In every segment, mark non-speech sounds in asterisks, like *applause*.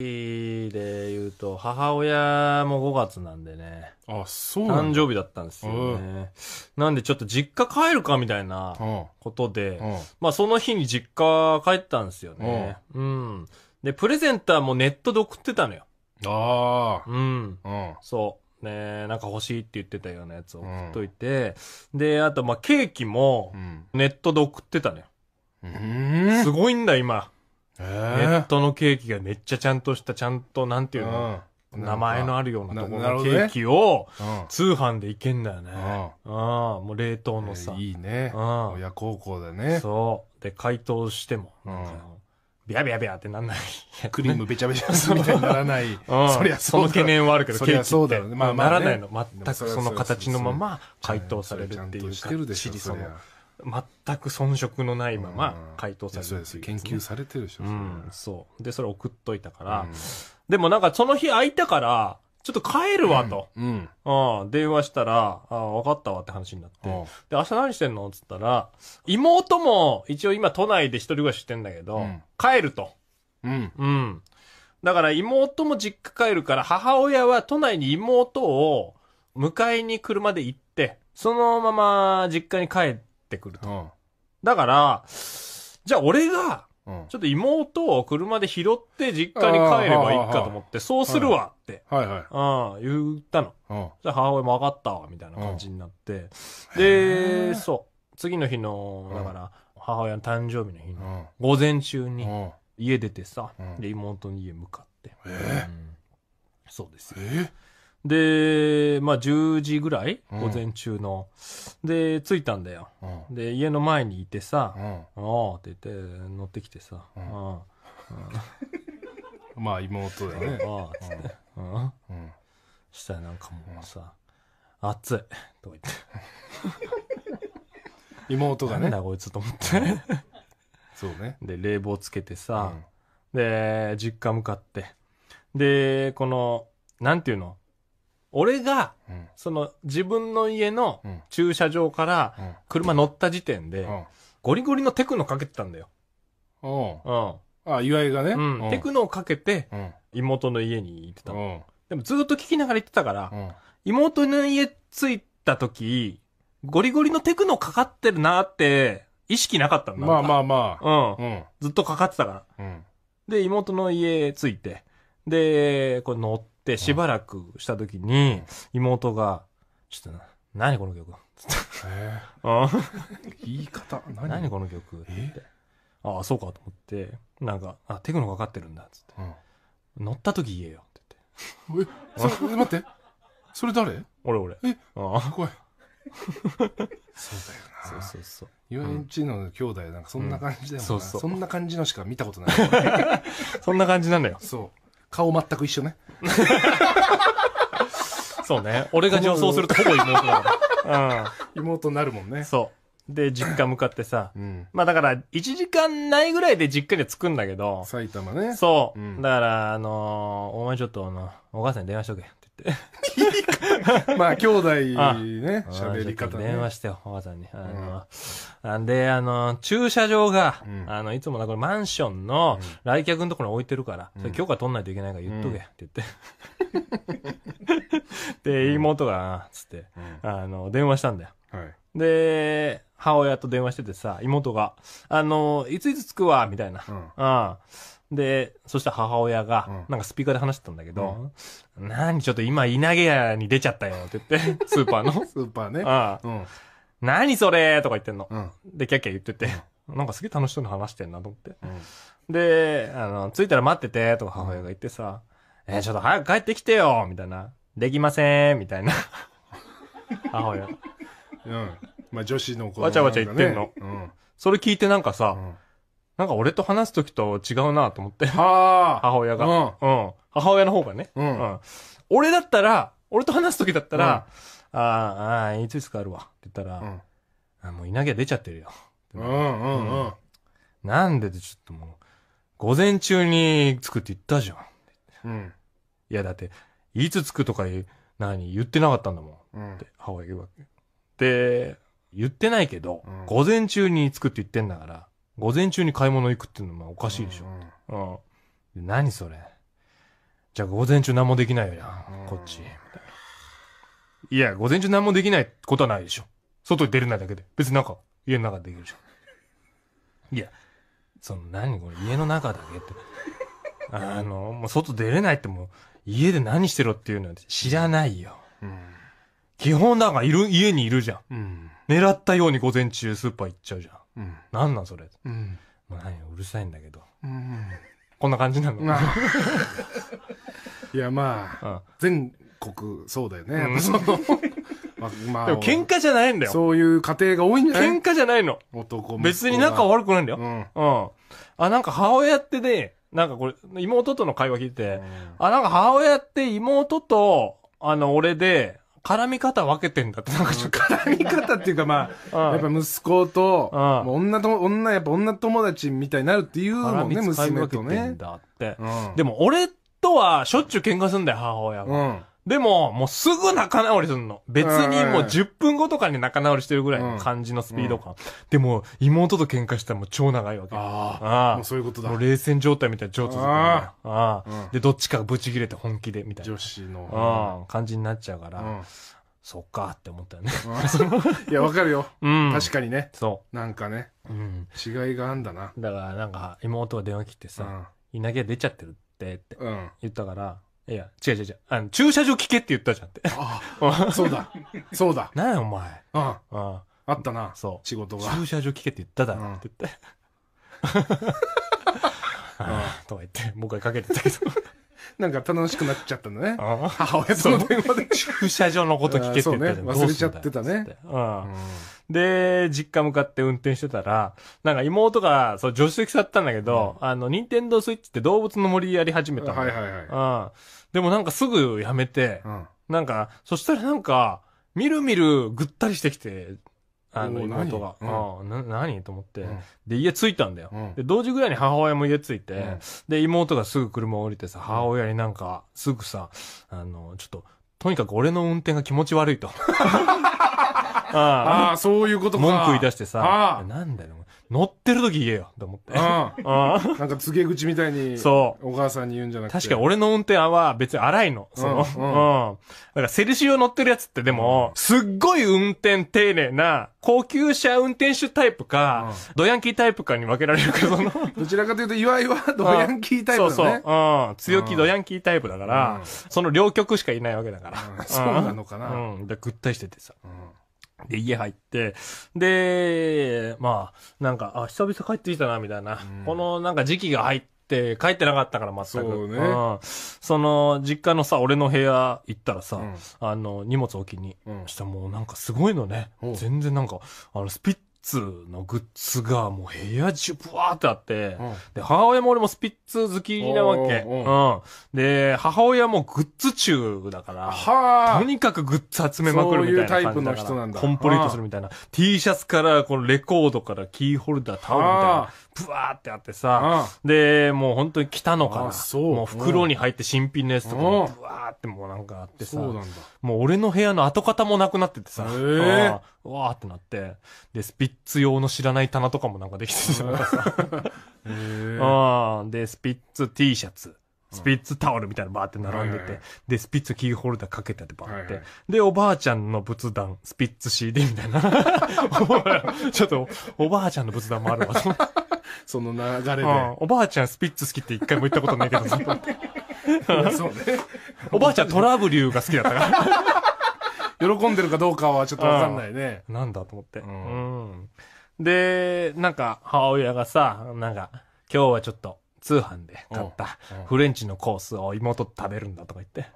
で言うと、母親も5月なんでね。あ、そう誕生日だったんですよね。なんでちょっと実家帰るかみたいなことで、まあその日に実家帰ったんですよね。うん。で、プレゼンターもネットで送ってたのよ。ああ。うん。そう。ねなんか欲しいって言ってたようなやつを送っといて、で、あとまあケーキもネットで送ってたのよ。すごいんだ今。ネットのケーキがめっちゃちゃんとした、ちゃんと、なんていうの、うん、名前のあるようなところのケーキを、通販でいけんだよね。うん。もう冷凍のさ。えー、いいね。うん。親孝行だね。そう。で、解凍しても、うん、ビャビャビャってなんない、*laughs* クリームべちゃべちゃするみたいにならない。*laughs* うん、そりゃそうその懸念はあるけど、ケーキってそうだよね。まあ、まあね、ならないの。全くその形のまま解凍されるっていうか。してるでしょ、そ全く遜色のないまま回答される、ね、です研究されてるでしょ、うん、そうでそれ送っといたから、うん、でもなんかその日空いたからちょっと帰るわと、うん、うん、電話したら「あ分かったわ」って話になって「で明日何してんの?」っつったら妹も一応今都内で一人暮らししてんだけど、帰ると。うん、うんだから妹も実家帰るから、母親は都内に妹を迎えに車で行って、そのまま実家に帰ってってくると。うん、だから、じゃあ俺が、ちょっと妹を車で拾って実家に帰ればいいかと思って、そうするわって、言ったの。じゃあ母親も分かったわ、みたいな感じになって。で、そう。次の日の、だから、母親の誕生日の日の、午前中に、家出てさ、で、妹の家向かって。そうですよ。で、まあ、10時ぐらい、午前中の。で、着いたんだよ。うんで、家の前にいてさ、うおーって言って、乗ってきてさ、うんうん、*laughs* まあ妹だよね。ーっつって、うん、うんしたらなんかもうさ、暑い、とか言って、*laughs* 妹がなんね。だこいつと思って。そうね。で、冷房つけてさ、で、実家向かって。で、この、なんていうの俺が、その自分の家の駐車場から車乗った時点で、ゴリゴリのテクノかけてたんだよ。うん。あ、岩井がね。うん。テクノをかけて、妹の家に行ってたの。でもずっと聞きながら行ってたから、妹の家着いた時、ゴリゴリのテクノかかってるなって、意識なかったんだまあまあまあ。うん。うん、ずっとかかってたから。うん、で、妹の家着いて、で、これ乗って、ってしばらくした時に、妹が、ちょっとな、何この曲つって。え言い方、何何この曲って言って。ああ、そうかと思って、なんか、あ、テクノかかってるんだ、つって。うん乗った時言えよって言って。え、待って。それ誰俺俺。えああ。怖い。*laughs* そうだよな。そうそうそう。遊園地の兄弟なんかそんな感じだよな、そんな感じのしか見たことない。*laughs* そんな感じなんだよ。そう。顔全く一緒ね。*laughs* そうね。俺が女装するとほぼ妹だから。うん。妹になるもんね。そう。で、実家向かってさ。うん。まあだから、1時間ないぐらいで実家には着くんだけど。埼玉ね。そう。うんだから、あのーお前ちょっと、あの、お母さんに電話しとけって *laughs* まあ、兄弟ね、喋り方ね。電話してよ、おばさんに。あの、んで、あの、駐車場が、あの、いつもだこれマンションの来客のところに置いてるから、それ許可取んないといけないから言っとけって言って。*laughs* で、妹が、つって、あの、電話したんだよ。で、母親と電話しててさ、妹が、あのいついつ着くわ、みたいな。うん。で、そしたら母親が、なんかスピーカーで話してたんだけど、何ちょっと今、稲毛屋に出ちゃったよって言って、*laughs* スーパーの。スーパーね。ああうん。何それとか言ってんの。うん、で、キャッキャ言ってて、*laughs* なんかすげえ楽しそうに話してんなと思って。うん、で、あの、着いたら待ってて、とか母親が言ってさ、うん、えー、ちょっと早く帰ってきてよみたいな。できませんみたいな。*laughs* 母親。うん。まあ女子の子、ね、わちゃわちゃ言ってんの。うん。それ聞いてなんかさ、うん、なんか俺と話すときと違うなと思って。はあ。母親が、うん。うん。母親の方がね。うん。うん、俺だったら、俺と話すときだったら、うん、ああ、いついつかあるわ。って言ったら、うん、あもう稲毛出ちゃってるよ。うんうんうん。なんでってちょっともう、午前中に着くって言ったじゃん。うん。いやだって、いつ着くとか言う、何言ってなかったんだもん。うん、って、母親言うわけ。で、言ってないけど、うん午前中に着くって言ってんだから、午前中に買い物行くっていうのはおかしいでしょ。うん。で何それ。じゃあ午前中何もできないよな、うんこっち。いや、午前中何もできないことはないでしょ。外に出るなだけで。別に中、家の中でできるでしょ。いや、その何これ、家の中だけって。あの、もう外出れないってもう、家で何してろっていうのは知らないよ。うん。基本だからいる、家にいるじゃん。うん。狙ったように午前中スーパー行っちゃうじゃん。うん。なんなんそれ。うん。まあ、何ようるさいんだけど。うん。こんな感じなの。まあ。いや、まあ、全国、そうだよね。うん、そう。まあ、まあ、でも喧嘩じゃないんだよ。そういう家庭が多いんじゃない喧嘩じゃないの。男も。別に仲悪くないんだよ。うん。うん。あ、なんか母親ってね、なんかこれ、妹との会話聞いて、あ、なんか母親って妹と、あの、俺で、絡み方分けてんだって、なんかちょっと絡み方っていうかまあ、*laughs* やっぱ息子と、女と、女、やっぱ女友達みたいになるっていうもんね、娘とね。絡み分けてんだって。でも俺とはしょっちゅう喧嘩すんだよ、母親が。でも、もうすぐ仲直りするの。別にもう10分後とかに仲直りしてるぐらいの感じのスピード感。でも、妹と喧嘩したらもう超長いわけ。ああ。もうそういうことだ。もう冷戦状態みたいな超続くんだああ、うんで、どっちかがブチ切れて本気で、みたいな。女子の。うん。感じになっちゃうから、うんそっかって思ったよね。いや、わかるよ。うん。確かにね。そう。なんかね、う。ん。違いがあんだな。だから、なんか、妹が電話切ってさ、うんいなきゃ出ちゃってるって、ってうん。言ったから、いや、違う違う違う。あの、駐車場聞けって言ったじゃんって。ああ、そうだ。そうだ。な *laughs* お前。うん。うん。あったな。そう。仕事が。駐車場聞けって言っただろって言って。*laughs* ああとか言って、もう一回かけてたけど。*laughs* なんか楽しくなっちゃったのね。母親との電話で。駐車場のこと聞けてたね、忘れちゃってたね。で、実家向かって運転してたら、なんか妹が、そう、助手席座ったんだけど、うん、あの、ニンテンドースイッチって動物の森やり始めたの。はいはいはい。うん。でもなんかすぐやめて、うん、なんか、そしたらなんか、みるみるぐったりしてきて、あの妹が。あな、何と思って。で、家着いたんだよ。で、同時ぐらいに母親も家着いて、で、妹がすぐ車降りてさ、母親になんか、すぐさ、あの、ちょっと、とにかく俺の運転が気持ち悪いと。*laughs* ああ、そういうことか。文句言い出してさ、なんだよ、乗ってる時言えよ、と思って。*laughs* うん。なんか告げ口みたいに、そう。お母さんに言うんじゃなくて。確か俺の運転は別に荒いの。その、うん。うん、だからセルシオ乗ってるやつってでも、すっごい運転丁寧な、高級車運転手タイプか、うん、ドヤンキータイプかに分けられるけその。*laughs* どちらかというと、岩井はドヤンキータイプだね。そうそう。うん。強気ドヤンキータイプだから、その両極しかいないわけだから。そうなのかな。うん。ぐったりしててさ。うんで、家入って、で、まあ、なんか、あ、久々帰ってきたな、みたいな。うん、この、なんか時期が入って、帰ってなかったから、全く。そうね、うん。その、実家のさ、俺の部屋行ったらさ、うん、あの、荷物置きに、うん、したもうなんかすごいのね。全然なんか、あの、スピッツのグッズがもう部屋中ブワーってあって、うん、で、母親も俺もスピッツ好きなわけ。うん。で、母親もグッズ中だから、はとにかくグッズ集めまくるみたいなそういうタイプの人なんだ。コンプリートするみたいな。T シャツから、このレコードからキーホルダー、タオルみたいな。ブワーってあってさ、で、もう本当に来たのかな。もう袋に入って新品のやつとかもブワーってもうなんかあってさ、もう俺の部屋の跡形もなくなっててさ、ーうわーってなって、で、スピッツ用の知らない棚とかもなんかできてたからさ *laughs* *laughs* で、スピッツ T シャツ。スピッツタオルみたいなバーって並んでて、で、スピッツキーホルダーかけててバーって、で、おばあちゃんの仏壇、スピッツ CD みたいな。*laughs* ちょっと、おばあちゃんの仏壇もあるわ。その流れで。おばあちゃんスピッツ好きって一回も言ったことないけどそうね。おばあちゃんトラブリューが好きだったから。*laughs* 喜んでるかどうかはちょっとわかんないね。なんだと思って。うん、で、なんか、母親がさ、なんか、今日はちょっと、通販で買ったフレンチのコースを妹と食べるんだとか言って。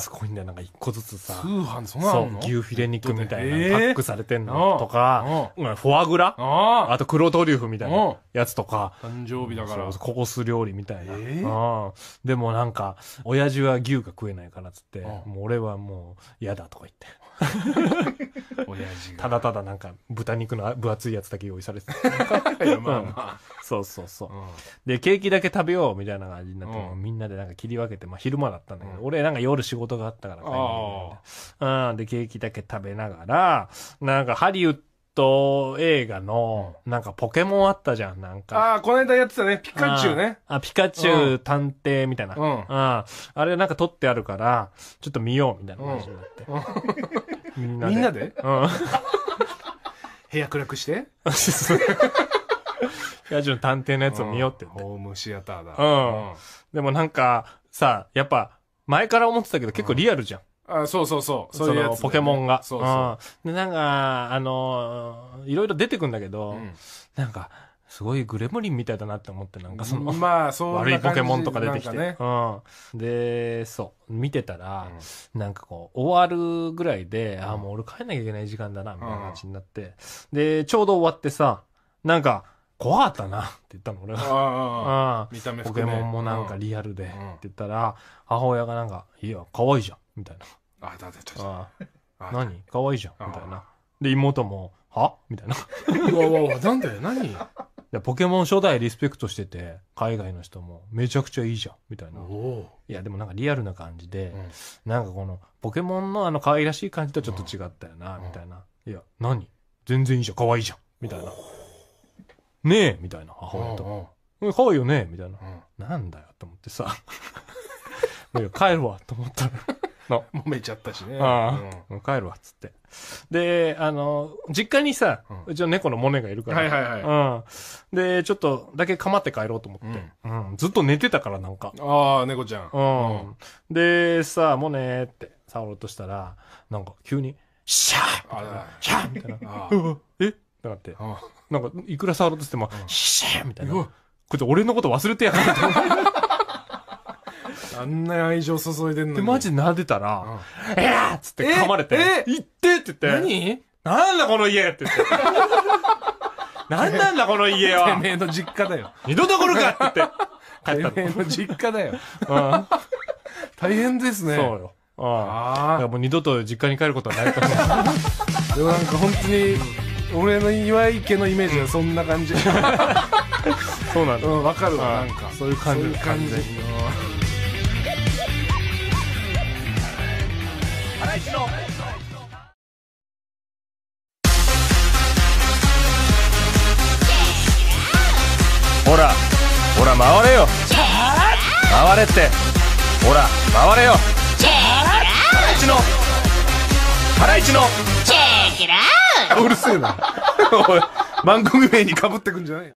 すごいんだよ。なんか一個ずつさ。通販そんなのそう、牛フィレ肉みたいなパックされてんのとか、フォアグラあと黒トリュフみたいなやつとか。誕生日だから。コース料理みたいな。でもなんか、親父は牛が食えないからっつって、もう俺はもう嫌だとか言って。*laughs* 親父ただただなんか豚肉の分厚いやつだけ用意されてた。*laughs* まあまあ。そうそうそう。で、ケーキだけ食べようみたいな感じになって、みんなでなんか切り分けて、まあ昼間だったんだけど、俺なんか夜仕事があったから帰って。うん、で、ケーキだけ食べながら、なんかハリウッド映画の、なんかポケモンあったじゃん、なんか。ああ、この間やってたね、ピカチュウね。あ。あ、ピカチュウ探偵みたいな。うんああれなんか撮ってあるから、ちょっと見ようみたいな感じになって。みんなでみんなでうん。部屋暗くしてそう *laughs* ヤジの探偵のやつを見ようって言って。ホームシアターだ。うん。でもなんか、さ、やっぱ、前から思ってたけど結構リアルじゃん。あそうそうそう。そうポケモンが。そうそう。うん。で、なんか、あのいろいろ出てくんだけど、なんか、すごいグレムリンみたいだなって思って、なんかその、まあ、そう悪いポケモンとか出てきて。ね。うん。で、そう、見てたら、なんかこう、終わるぐらいで、ああ、もう俺帰んなきゃいけない時間だな、みたいな感じになって。で、ちょうど終わってさ、なんか、怖かったなって言ったの俺が見た目、ポケモンもなんかリアルでって言ったら、母親がなんか「いや可愛いじゃん」みたいな「あだってだだ何可愛いじゃん」みたいなで妹も「はみたいなうわわわなんだよ何やポケモン初代リスペクトしてて海外の人もめちゃくちゃいいじゃんみたいないやでもなんかリアルな感じで、うん、なんかこのポケモンのあの可愛らしい感じとちょっと違ったよな、うん、みたいな、いや何全然いいじゃん可愛いじゃんみたいなねえみたいな、母親と。可愛いよねみたいな。なんだよと思ってさ。*laughs* 帰るわと思ったの。*laughs* 揉めちゃったしね。うん、帰るわっつって。で、あの、実家にさ、うちの猫のモネがいるから。はいはいはい。うん。で、ちょっとだけ構って帰ろうと思って。うん。ずっと寝てたからなんか。ああ、猫ちゃん。うん。で、さ、モネって触ろうとしたら、なんか急に、シャーシャーみたいな。えだかって、なんか、いくら触ろうとしても、シェーみたいな。こいつ俺のこと忘れてやがると *laughs* あんな愛情注いでんのに。で、マジ撫でたら、えぇつって噛まれて、え行ってって言って。何なんだこの家って言って。何 *laughs* なんだこの家は。てめえの実家だよ。二度どころかって言って。帰ったの。てめえの実家だよ。大変ですね。そうよ。ああ。もう二度と実家に帰ることはないから。*laughs* でもなんか本当に、俺の岩井家のイメージはそんな感じ、*laughs* そうなんだ、うん、分かるわなんかそういう感じそういう感じほらほら回れよ回れってほら回れよハライチのハライチのうるせえな。おい、番組名に被ってくんじゃない